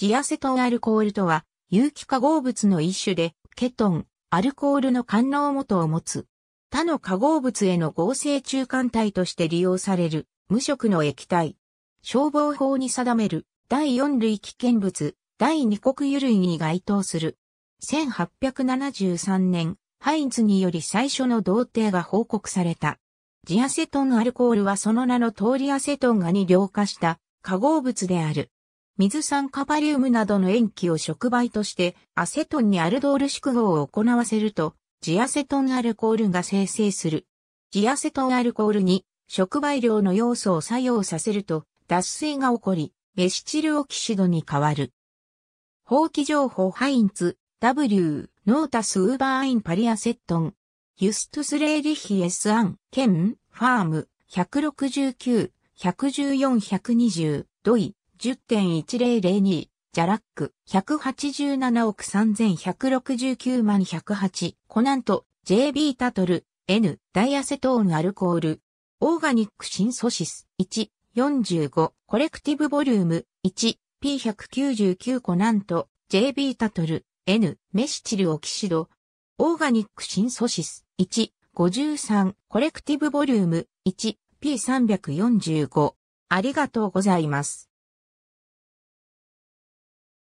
ジアセトンアルコールとは、有機化合物の一種で、ケトン、アルコールの官能元を持つ。他の化合物への合成中間体として利用される、無色の液体。消防法に定める、第4類危険物、第2国油類に該当する。1873年、ハインズにより最初の同定が報告された。ジアセトンアルコールはその名の通りアセトンがに量化した化合物である。水酸カバリウムなどの塩基を触媒としてアセトンにアルドール縮合を行わせると、ジアセトンアルコールが生成する。ジアセトンアルコールに触媒量の要素を作用させると脱水が起こり、メシチルオキシドに変わる。放棄情報ハインツ、W、ノータスウーバーインパリアセットン、ユストスレーリヒエスアン、ケン、ファーム、169、114、120、ドイ、10.1002、ジャラック、187億3169万108、コナント、JB タトル、N、ダイアセトーンアルコール、オーガニックシンソシス、1、45、コレクティブボリューム、1、P199 コナント、JB タトル、N、メシチルオキシド、オーガニックシンソシス、1、53、コレクティブボリューム、1、P345。ありがとうございます。